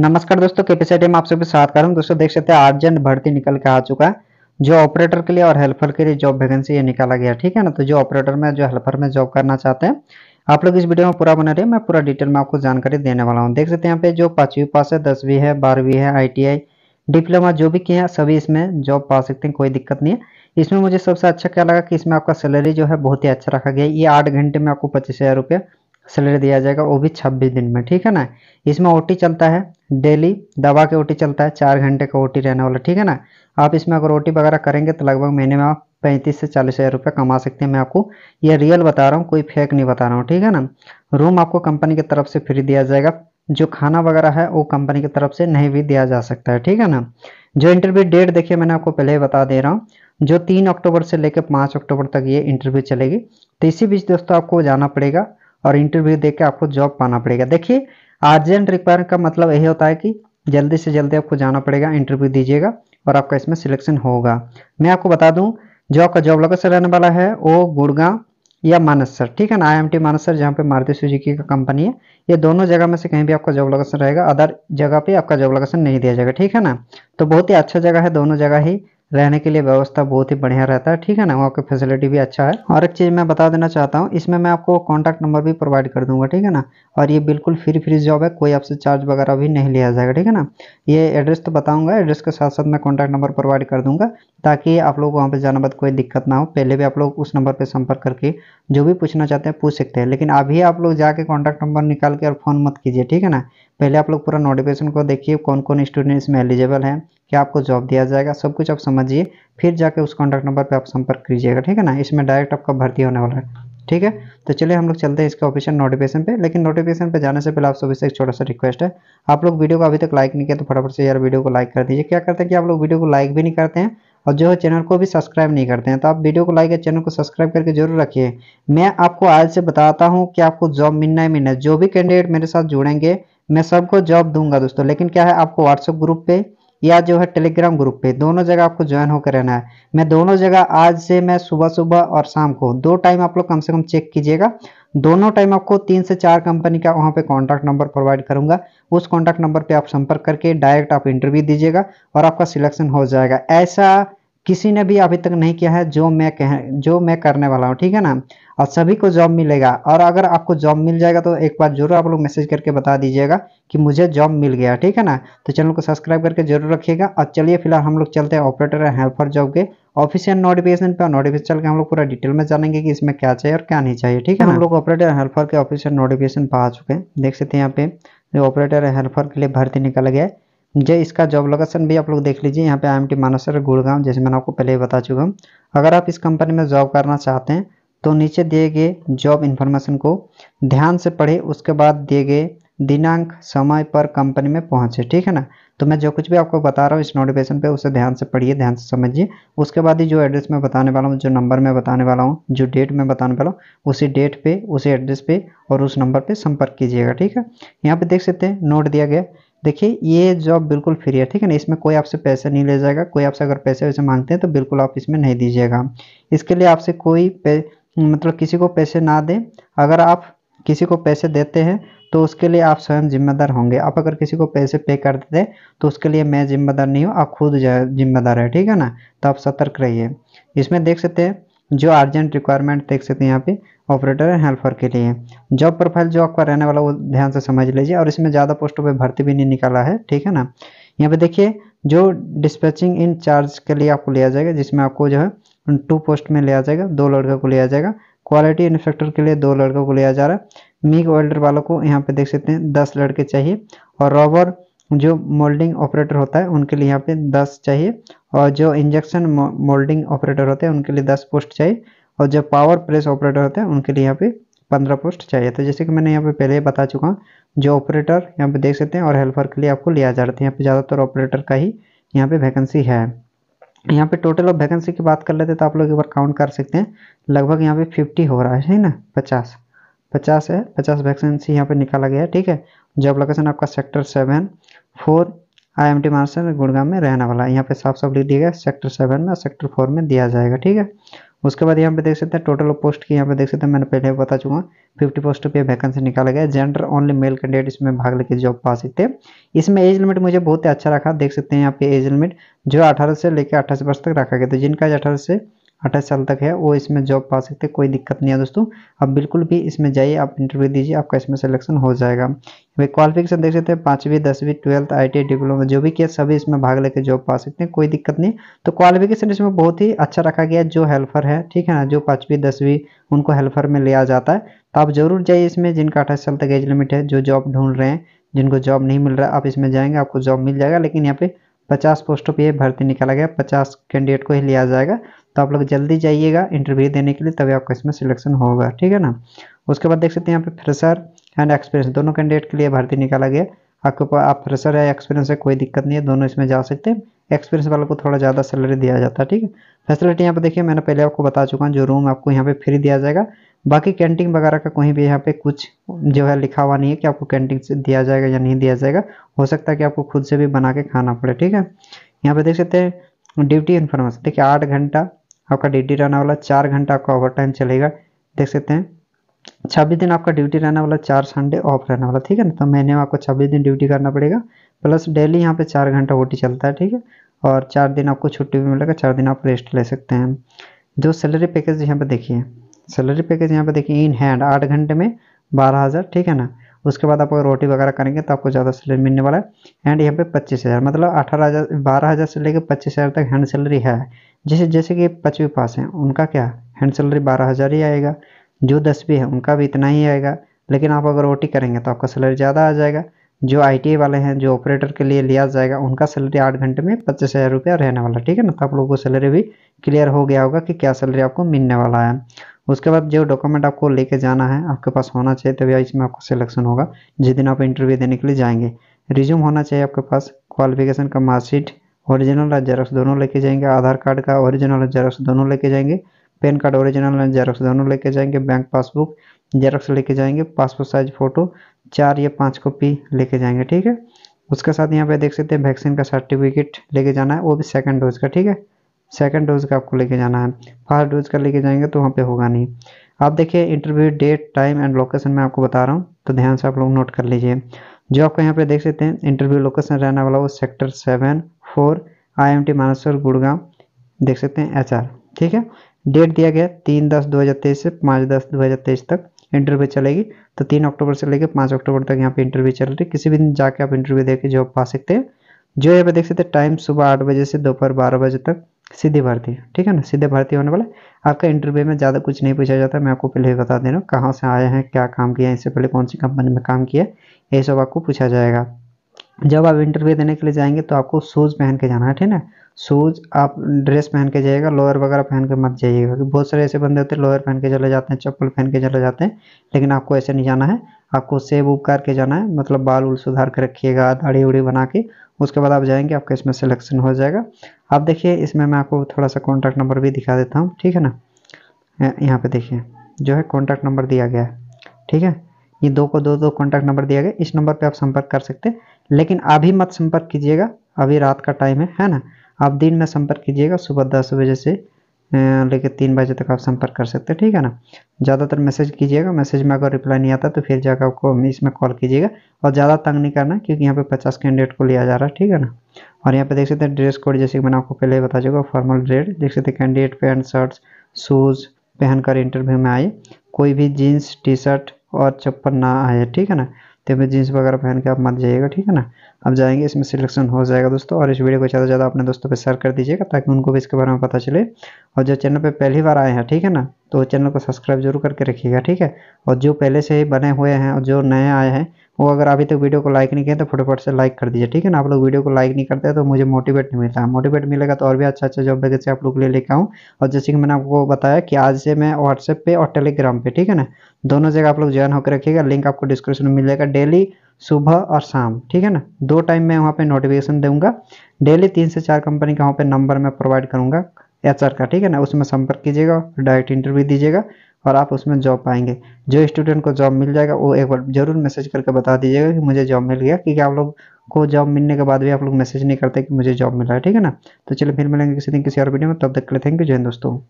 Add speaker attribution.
Speaker 1: नमस्कार दोस्तों कैपेसिटी में आप सभी स्वागत करूँ दोस्तों देख सकते हैं अर्जेंट भर्ती निकल के आ चुका है जो ऑपरेटर के लिए और हेल्पर के लिए जॉब वैकेंसी ये निकाला गया ठीक है ना तो जो ऑपरेटर में जो हेल्पर में जॉब करना चाहते हैं आप लोग इस वीडियो में पूरा बने रहे मैं पूरा डिटेल में आपको जानकारी देने वाला हूँ देख सकते हैं यहाँ पे जो पाँचवीं पास है दसवीं है बारहवीं है आई डिप्लोमा जो भी किए हैं सभी इसमें जॉब पा सकते हैं कोई दिक्कत नहीं है इसमें मुझे सबसे अच्छा क्या लगा कि इसमें आपका सैलरी जो है बहुत ही अच्छा रखा गया ये आठ घंटे में आपको पच्चीस हज़ार रुपया सैलरी दिया जाएगा वो भी छब्बीस दिन में ठीक है ना इसमें ओ चलता है डेली दवा के ओ चलता है चार घंटे का ओ रहने वाला ठीक है ना आप इसमें अगर ओ वगैरह करेंगे तो लगभग महीने में आप पैंतीस से चालीस हज़ार रुपये कमा सकते हैं मैं आपको ये रियल बता रहा हूँ कोई फेक नहीं बता रहा हूँ ठीक है ना रूम आपको कंपनी की तरफ से फ्री दिया जाएगा जो खाना वगैरह है वो कंपनी की तरफ से नहीं भी दिया जा सकता है ठीक है ना जो इंटरव्यू डेट देखिए मैंने आपको पहले ही बता दे रहा हूँ जो तीन अक्टूबर से लेकर पाँच अक्टूबर तक ये इंटरव्यू चलेगी तो इसी बीच दोस्तों आपको जाना पड़ेगा और इंटरव्यू दे के आपको जॉब पाना पड़ेगा देखिए अर्जेंट रिक्वायरमेंट का मतलब यही होता है कि जल्दी से जल्दी आपको जाना पड़ेगा इंटरव्यू दीजिएगा और आपका इसमें सिलेक्शन होगा मैं आपको बता दूं जो आपका जॉब लोकेशन रहने वाला है वो गुड़गांव या मानसर ठीक है ना आई मानसर जहाँ पे मारुति सुजुकी का कंपनी है ये दोनों जगह में से कहीं भी आपका जॉब लोकेशन रहेगा अदर जगह पे आपका जॉब लोकेशन नहीं दिया जाएगा ठीक है ना तो बहुत ही अच्छा जगह है दोनों जगह ही रहने के लिए व्यवस्था बहुत ही बढ़िया रहता है ठीक है ना वहाँ की फैसिलिटी भी अच्छा है और एक चीज़ मैं बता देना चाहता हूँ इसमें मैं आपको कॉन्टैक्ट नंबर भी प्रोवाइड कर दूंगा ठीक है ना और ये बिल्कुल फ्री फ्री जॉब है कोई आपसे चार्ज वगैरह भी नहीं लिया जाएगा ठीक है ना ये एड्रेस तो बताऊँगा एड्रेस के साथ साथ मैं कॉन्टैक्ट नंबर प्रोवाइड कर दूंगा ताकि आप लोग वहाँ पर जाने बाद कोई दिक्कत ना हो पहले भी आप लोग उस नंबर पर संपर्क करके जो भी पूछना चाहते हैं पूछ सकते हैं लेकिन अभी आप लोग जाके कॉन्टैक्ट नंबर निकाल के और फ़ोन मत कीजिए ठीक है ना पहले आप लोग पूरा नोटिफिकेशन को देखिए कौन कौन स्टूडेंट्स में एलिजिबल हैं क्या आपको जॉब दिया जाएगा सब कुछ आप समझिए फिर जाके उस कॉन्टैक्ट नंबर पर आप संपर्क कीजिएगा ठीक है ना इसमें डायरेक्ट आपका भर्ती होने वाला है ठीक है तो चलिए हम लोग चलते हैं इसके ऑफिशियल नोटिफिकेशन पे लेकिन नोटिफिकेशन पे जाने से पहले आप सभी से एक छोटा सा रिक्वेस्ट है आप लोग वीडियो को अभी तक लाइक नहीं किया तो फटाफट से यार वीडियो को लाइक कर दीजिए क्या करते हैं कि आप लोग वीडियो को लाइक भी नहीं करते हैं और जो है चैनल को भी सब्सक्राइब नहीं करते हैं तो आप वीडियो को लाइक या चैनल को सब्सक्राइब करके जरूर रखिए मैं आपको आज से बताता हूँ कि आपको जॉब मिलना ही मिलना जो भी कैंडिडेट मेरे साथ जुड़ेंगे मैं सबको जॉब दूंगा दोस्तों लेकिन क्या है आपको व्हाट्सएप ग्रुप पे या जो है टेलीग्राम ग्रुप पे दोनों जगह आपको ज्वाइन होकर रहना है मैं दोनों जगह आज से मैं सुबह सुबह और शाम को दो टाइम आप लोग कम से कम चेक कीजिएगा दोनों टाइम आपको तीन से चार कंपनी का वहाँ पे कॉन्टैक्ट नंबर प्रोवाइड करूंगा उस कॉन्टैक्ट नंबर पे आप संपर्क करके डायरेक्ट आप इंटरव्यू दीजिएगा और आपका सिलेक्शन हो जाएगा ऐसा किसी ने भी अभी तक नहीं किया है जो मैं कह जो मैं करने वाला हूँ ठीक है ना और सभी को जॉब मिलेगा और अगर आपको जॉब मिल जाएगा तो एक बार जरूर आप लोग मैसेज करके बता दीजिएगा कि मुझे जॉब मिल गया ठीक है ना तो चैनल को सब्सक्राइब करके जरूर रखिएगा और चलिए फिलहाल हम लोग चलते हैं ऑपरेटर है हेल्पर जॉब के ऑफिशियल नोटिफिकेशन पे नोटिफिकेशन चल के हम लोग पूरा डिटेल में जानेंगे कि इसमें क्या चाहिए और क्या नहीं चाहिए ठीक है हम लोग ऑपरेटर हेल्पर के ऑफिशियल नोटिफिकेशन पर आ चुके हैं देख सकते हैं यहाँ पे ऑपरेटर हेल्पर के लिए भर्ती निकल गया जय इसका जॉब लोकेशन भी आप लोग देख लीजिए यहाँ पे I M T Manesar Gurgaon जैसे मैंने आपको पहले ही बता चुका हूँ अगर आप इस कंपनी में जॉब करना चाहते हैं तो नीचे दिए गए जॉब इन्फॉर्मेशन को ध्यान से पढ़े उसके बाद दिए गए दिनांक समय पर कंपनी में पहुंचे ठीक है ना तो मैं जो कुछ भी आपको बता रहा हूँ इस नोटिफिकेशन पे उसे ध्यान से पढ़िए ध्यान से समझिए उसके बाद ही जो एड्रेस मैं बताने वाला हूँ जो नंबर मैं बताने वाला हूँ जो डेट मैं बताने वाला हूँ उसी डेट पे उसी एड्रेस पे और उस नंबर पे संपर्क कीजिएगा ठीक है यहाँ पे देख सकते हैं नोट दिया गया देखिए ये जॉब बिल्कुल फ्री है ठीक है ना इसमें कोई आपसे पैसे नहीं ले जाएगा कोई आपसे अगर पैसे वैसे मांगते हैं तो बिल्कुल आप इसमें नहीं दीजिएगा इसके लिए आपसे कोई मतलब किसी को पैसे ना दें अगर आप किसी को पैसे देते हैं तो उसके लिए आप स्वयं जिम्मेदार होंगे आप अगर किसी को पैसे पे कर देते तो उसके लिए मैं जिम्मेदार नहीं हूँ आप खुद जिम्मेदार है ठीक है ना तो आप सतर्क रहिए इसमें देख सकते हैं जो अर्जेंट रिक्वायरमेंट देख सकते हैं यहाँ पे ऑपरेटर एंड हेल्पर के लिए जॉब प्रोफाइल जो आपका रहने वाला वो ध्यान से समझ लीजिए और इसमें ज़्यादा पोस्टों पे भर्ती भी नहीं निकाला है ठीक है ना यहाँ पे देखिए जो डिस्पैचिंग इन चार्ज के लिए आपको लिया जाएगा जिसमें आपको जो है टू पोस्ट में लिया जाएगा दो लड़कों को लिया जाएगा क्वालिटी इन्फेक्टर के लिए दो लड़कों को लिया जा रहा है मीग वेल्डर वालों को यहाँ पे देख सकते हैं दस लड़के चाहिए और रॉबर जो मोल्डिंग ऑपरेटर होता है उनके लिए यहाँ पे दस चाहिए और जो इंजेक्शन मोल्डिंग ऑपरेटर होते हैं उनके लिए दस पोस्ट चाहिए और जो पावर प्रेस ऑपरेटर होते हैं उनके लिए यहाँ पे पंद्रह पोस्ट चाहिए तो जैसे कि मैंने यहाँ पे पहले ही बता चुका हूँ जो ऑपरेटर यहाँ पे देख सकते हैं और हेल्पर के लिए आपको लिया जा रहा था यहाँ पे ज़्यादातर ऑपरेटर का ही यहाँ पे वैकेंसी है यहाँ पे टोटल ऑफ वैकेंसी की बात कर लेते हैं तो आप लोग एक बार काउंट कर सकते हैं लगभग यहाँ पे फिफ्टी हो रहा है ना पचास पचास है पचास वैकेंसी यहाँ पे निकाला गया है ठीक है जॉब लोकेशन आपका sector seven four I M T master Gurgaon में रहने वाला है यहाँ पे साफ साफ लिख दिया गया सेक्टर सेवन में सेक्टर फोर में दिया जाएगा ठीक है उसके बाद यहाँ पे देख सकते हैं टोटल पोस्ट की यहाँ पे देख सकते हैं मैंने पहले बता चुका फिफ्टी पोस्ट पे वैकेंसी निकाला गया जेंडर ओनली मेल कैंडिडेट इसमें भाग लेके जॉब पा सकते हैं इसमें एज लिमिट मुझे बहुत ही अच्छा रखा देख सकते हैं यहाँ पे एज लिमिट जो अठारह से लेकर अट्ठाईस वर्ष तक रखा गया तो जिनका अठारह से अट्ठाईस साल तक है वो इसमें जॉब पा सकते हैं कोई दिक्कत नहीं है दोस्तों आप बिल्कुल भी इसमें जाइए आप इंटरव्यू दीजिए आपका इसमें सिलेक्शन हो जाएगा भाई क्वालिफिकेशन देख सकते हैं पाँचवीं दसवीं ट्वेल्थ आई टी डिप्लोमा जो भी किया सभी इसमें भाग लेकर जॉब पा सकते हैं कोई दिक्कत नहीं तो क्वालिफिकेशन इसमें बहुत ही अच्छा रखा गया जो हेल्पर है ठीक है ना जो पाँचवीं दसवीं उनको हेल्पर में लिया जाता है तो आप जरूर जाइए इसमें जिनका अट्ठाईस साल तक एज लिमिट है जो जॉब ढूंढ रहे हैं जिनको जॉब नहीं मिल रहा आप इसमें जाएंगे आपको जॉब मिल जाएगा लेकिन यहाँ पे पचास पोस्टों पे भर्ती निकाला गया पचास कैंडिडेट को ही लिया जाएगा तो आप लोग जल्दी जाइएगा इंटरव्यू देने के लिए तभी आपका इसमें सिलेक्शन होगा ठीक है ना उसके बाद देख सकते हैं यहाँ पे फ्रेशर एंड एक्सपीरियंस दोनों कैंडिडेट के लिए भर्ती निकाला गया आपके पास आप फ्रेशर या एक्सपीरियंस है कोई दिक्कत नहीं है दोनों इसमें जा सकते हैं एक्सपीरियंस वालों को थोड़ा ज़्यादा सैलरी दिया जाता है ठीक है फैसिलिटी यहाँ पे देखिए मैंने पहले आपको बता चुका हूँ जो रूम आपको यहाँ पे फ्री दिया जाएगा बाकी कैंटीन वगैरह का कहीं भी यहाँ पे कुछ जो है लिखा हुआ नहीं है कि आपको कैंटीन से दिया जाएगा या नहीं दिया जाएगा हो सकता है कि आपको खुद से भी बना के खाना पड़े ठीक है यहाँ पे देख सकते हैं ड्यूटी इन्फॉर्मेशन देखिए आठ घंटा आपका ड्यूटी रहने वाला चार घंटा आपका ओवर टाइम चलेगा देख सकते हैं छब्बीस दिन आपका ड्यूटी रहने वाला चार संडे ऑफ रहने वाला ठीक है ना तो महीने में आपको छब्बीस दिन ड्यूटी करना पड़ेगा प्लस डेली यहाँ पे चार घंटा ओटी चलता है ठीक है और चार दिन आपको छुट्टी भी मिलेगा चार दिन आप रेस्ट ले सकते हैं जो सैलरी पैकेज यहाँ पे देखिए सैलरी पैकेज यहाँ पे देखिए इन हैंड आठ घंटे में बारह हज़ार ठीक है ना उसके बाद आप अगर रोटी वगैरह करेंगे तो आपको ज़्यादा सैलरी मिलने वाला है एंड यहाँ पे पच्चीस हज़ार मतलब अठारह हज़ार बारह हज़ार से लेकर पच्चीस हज़ार तक हैंड सैलरी है जैसे जैसे कि पचवीं पास हैं उनका क्या हैंड सैलरी बारह हज़ार ही आएगा जो दसवीं है उनका भी इतना ही आएगा लेकिन आप अगर ओ करेंगे तो आपका सैलरी ज़्यादा आ जाएगा जो आई वाले हैं जो ऑपरेटर के लिए लिया जाएगा उनका सैलरी आठ घंटे में पच्चीस हज़ार रुपया रहने वाला ठीक है ना तो आप लोगों को सैलरी भी क्लियर हो गया होगा कि क्या सैलरी आपको मिलने वाला है उसके बाद जो डॉक्यूमेंट आपको लेके जाना है आपके पास होना चाहिए तभी इसमें आपको सिलेक्शन होगा जिस दिन आप इंटरव्यू देने के लिए जाएंगे रिज्यूम होना चाहिए आपके पास क्वालिफिकेशन का मार्कशीट ओरिजिनल और जेरोक्स दोनों लेके जाएंगे आधार कार्ड का ओरिजिनल और जेरोक्स दोनों लेके जाएंगे पैन कार्ड ओरिजिनल जेरोक्स दोनों लेके जाएंगे बैंक पासबुक जेरोक्स लेके जाएंगे पासपोर्ट साइज फ़ोटो चार या पांच कॉपी लेके जाएंगे ठीक है उसके साथ यहाँ पे देख सकते हैं वैक्सीन का सर्टिफिकेट लेके जाना है वो भी सेकंड डोज का ठीक है सेकंड डोज का आपको लेके जाना है फर्स्ट डोज का लेके जाएंगे तो वहाँ पे होगा नहीं आप देखिए interview date time and location मैं आपको बता रहा हूँ तो ध्यान से आप लोग नोट कर लीजिए जो आपको यहाँ पे देख सकते हैं इंटरव्यू लोकेशन रहने वाला वो sector seven four I M T Manesar Gurgaon देख सकते हैं एच ठीक है डेट दिया गया तीन दस दो हज़ार तेईस से पाँच दस दो हज़ार तेईस तक इंटरव्यू चलेगी तो तीन अक्टूबर से लेकर पाँच अक्टूबर तक यहाँ पे इंटरव्यू चल रही है किसी भी दिन जाके आप इंटरव्यू देके जॉब पा सकते हैं जो यहाँ पे देख सकते हैं टाइम सुबह आठ बजे से दोपहर बारह बजे तक सीधे भर्ती ठीक है ना सीधे भर्ती होने वाला आपका इंटरव्यू में ज़्यादा कुछ नहीं पूछा जाता मैं आपको पहले ही बता दे रहा हूँ कहाँ से आए हैं क्या काम किया है इससे पहले कौन सी कंपनी में काम किया ये सब आपको पूछा जाएगा जब आप इंटरव्यू देने के लिए जाएंगे तो आपको शूज़ पहन के जाना है ठीक है शूज़ आप ड्रेस पहन के जाइएगा लोअर वगैरह पहन के मत जाइएगा क्योंकि बहुत सारे ऐसे बंदे होते हैं लोअर पहन के चले जाते हैं चप्पल पहन के चले जाते हैं लेकिन आपको ऐसे नहीं जाना है आपको सेव उब करके जाना है मतलब बाल उल सुधार के रखिएगा दाढ़ी उड़ी बना के उसके बाद आप जाएंगे आपका इसमें सिलेक्शन हो जाएगा आप देखिए इसमें मैं आपको थोड़ा सा कॉन्टैक्ट नंबर भी दिखा देता हूँ ठीक है ना यहाँ पर देखिए जो है कॉन्टैक्ट नंबर दिया गया है ठीक है ये दो को दो दो कॉन्टैक्ट नंबर दिया गया इस नंबर पर आप संपर्क कर सकते हैं लेकिन अभी मत संपर्क कीजिएगा अभी रात का टाइम है है ना आप दिन में संपर्क कीजिएगा सुबह दस बजे से लेकर तीन बजे तक आप संपर्क कर सकते हैं ठीक है ना ज़्यादातर मैसेज कीजिएगा मैसेज में अगर रिप्लाई नहीं आता तो फिर जाकर आपको इसमें कॉल कीजिएगा और ज़्यादा तंग नहीं करना क्योंकि यहाँ पे पचास कैंडिडेट को लिया जा रहा है ठीक है ना और यहाँ पे देख सकते हैं ड्रेस कोड जैसे कि मैंने आपको पहले ही बता चुका फॉर्मल ड्रेड देख सकते हैं कैंडिडेट पैंट शर्ट्स शूज़ पहनकर इंटरव्यू में आए कोई भी जीन्स टी शर्ट और चप्पल ना आए ठीक है ना तो फिर जीन्स वगैरह पहन के आप मत जाइएगा ठीक है ना आप जाएंगे इसमें सिलेक्शन हो जाएगा दोस्तों और इस वीडियो को ज़्यादा से ज़्यादा अपने दोस्तों पर शेयर कर दीजिएगा ताकि उनको भी इसके बारे में पता चले और जो चैनल पर पहली बार आए हैं ठीक है ना तो चैनल को सब्सक्राइब जरूर करके रखिएगा ठीक है और जो पहले से ही बने हुए हैं और जो नए आए हैं वो अगर अभी तक तो वीडियो को लाइक नहीं किया तो फटोफट से लाइक कर दीजिए ठीक है ना आप लोग वीडियो को लाइक नहीं करते हैं तो मुझे मोटिवेट नहीं मिलता मोटिवेट मिलेगा तो और भी अच्छा अच्छा जॉब वैकेंसी आप लोग ले लेकर आऊँ और जैसे कि मैंने आपको बताया कि आज से मैं व्हाट्सएप पे और टेलीग्राम पे ठीक है ना दोनों जगह आप लोग ज्वाइन होकर रखिएगा लिंक आपको डिस्क्रिप्शन में मिलेगा डेली सुबह और शाम ठीक है ना दो टाइम मैं वहाँ पे नोटिफिकेशन दूंगा डेली तीन से चार कंपनी का वहाँ पे नंबर मैं प्रोवाइड करूँगा एच का ठीक है ना उसमें संपर्क कीजिएगा डायरेक्ट इंटरव्यू दीजिएगा और आप उसमें जॉब पाएंगे जो स्टूडेंट को जॉब मिल जाएगा वो एक बार जरूर मैसेज करके बता दीजिएगा कि मुझे जॉब मिल गया क्योंकि आप लोग को जॉब मिलने के बाद भी आप लोग मैसेज नहीं करते कि मुझे जॉब मिला है ठीक है ना तो चलिए फिर मिलेंगे किसी दिन किसी और वीडियो में तब तक के लिए थैंक यू जय दोस्तों